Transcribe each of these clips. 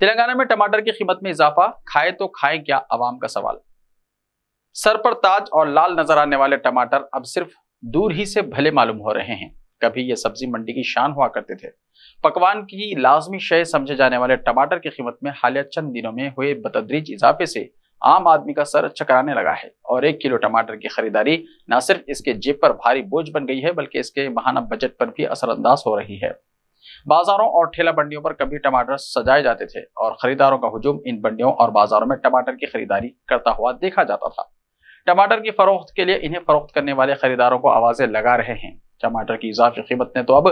तेलंगाना में टमाटर की कीमत में इजाफा खाए तो खाए क्या आवाम का सवाल सर पर ताज और लाल नजर आने वाले टमाटर अब सिर्फ दूर ही से भले मालूम हो रहे हैं कभी ये सब्जी मंडी की शान हुआ करते थे पकवान की लाजमी शय समझे जाने वाले टमाटर की कीमत में हालिया चंद दिनों में हुए बतदरीज इजाफे से आम आदमी का सर चकराने लगा है और एक किलो टमाटर की खरीदारी न सिर्फ इसके जेब पर भारी बोझ बन गई है बल्कि इसके महाना बजट पर भी असरअंदाज हो रही है बाजारों और ठेला बंडियों पर कभी टमाटर सजाए जाते थे और खरीदारों का हुजूम इन बंडियों और बाजारों में टमाटर की खरीदारी करता हुआ देखा जाता था टमाटर की फरोख्त के लिए इन्हें फरोख्त करने वाले खरीदारों को आवाजें लगा रहे हैं टमाटर की इजाफी कीमत ने तो अब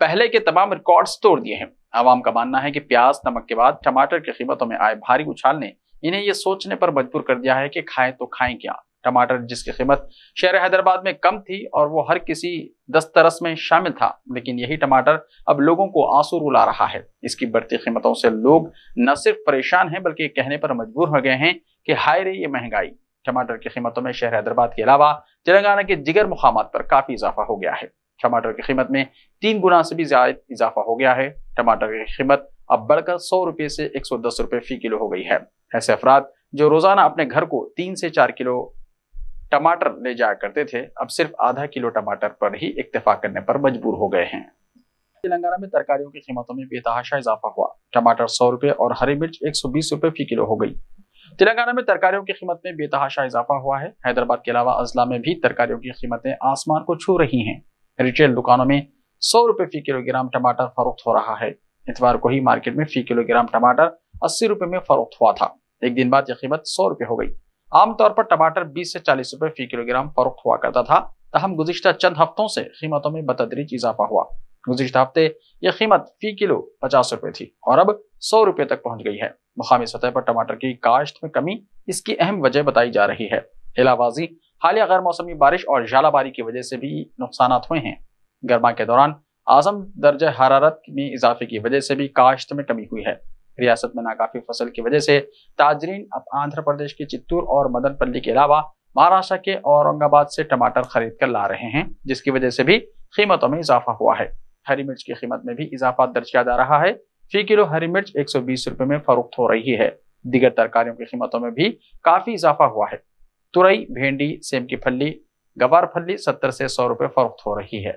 पहले के तमाम रिकॉर्ड्स तोड़ दिए हैं आवाम का मानना है कि प्याज नमक के बाद टमाटर की कीमतों में आए भारी उछाल ने इन्हें ये सोचने पर मजबूर कर दिया है कि खाएं तो खाएं क्या टमाटर जिसकी कीमत शहर हैदराबाद में कम थी और वो हर किसी दस्तरस में शामिल था लेकिन यही टमाटर अब लोगों को आंसू रुला रहा है इसकी बढ़ती कीमतों से लोग न सिर्फ परेशान हैं बल्कि कहने पर मजबूर हो गए हैं कि हाय रे ये महंगाई टमाटर की कीमतों में शहर हैदराबाद के अलावा तेलंगाना के जिगर मुकाम पर काफी इजाफा हो गया है टमाटर की कीमत में तीन गुना से भी ज्यादा इजाफा हो गया है टमाटर की कीमत अब बढ़कर सौ रुपये से एक सौ दस रुपये फी किलो हो गई है ऐसे अफराद जो रोजाना अपने घर को तीन से चार किलो टमाटर ले जाया करते थे अब सिर्फ आधा किलो टमाटर पर ही इक्तफा करने पर मजबूर हो गए हैं तेलंगाना में तरकारियों की कीमतों में बेतहाशा इजाफा हुआ टमाटर सौ रुपए और हरी मिर्च एक सौ बीस रुपये फी किलो हो गई तेलंगाना में तरकारियों की कीमत में बेतहाशा इजाफा हुआ है हैदराबाद के अलावा अजला में भी तरकारियों की कीमतें आसमान को छू रही हैं रिटेल दुकानों में सौ रुपये फी किलोग्राम टमाटर फरोख्त हो रहा है इतवार को ही मार्केट में फी किलोग्राम टमाटर अस्सी रुपये में फरोख्त हुआ था एक दिन बाद यह कीमत सौ रुपये हो गई आमतौर पर टमाटर 20 से 40 रुपए फी किलोग्राम फरोख हुआ करता था तहम गुजशत चंद हफ्तों से कीमतों में बतदरीज इजाफा हुआ गुजशत हफ्ते यह कीमत फी किलो पचास रुपए थी और अब सौ रुपए तक पहुंच गई है मुकामी सतह पर टमाटर की काश्त में कमी इसकी अहम वजह बताई जा रही है हिलाबाजी हालिया गैर मौसमी बारिश और झालाबारी की वजह से भी नुकसान हुए हैं गर्मा के दौरान आजम दर्ज हरारत में इजाफे की वजह से भी काश्त में कमी हुई है रियासत में नाकाफी फसल की वजह से ताजरीन अब आंध्र प्रदेश के चित्तूर और मदनपल्ली के अलावा महाराष्ट्र के औरंगाबाद से टमाटर खरीद कर ला रहे हैं जिसकी वजह से भी कीमतों में इजाफा हुआ है हरी मिर्च की कीमत में भी इजाफा दर्ज किया जा रहा है फी किलो हरी मिर्च एक सौ बीस में फरोख्त हो रही है दीगर तरकारियों की कीमतों में भी काफी इजाफा हुआ है तुरई भेंडी सेम की फली गवार फली सत्तर से सौ रुपये फरोख्त हो रही है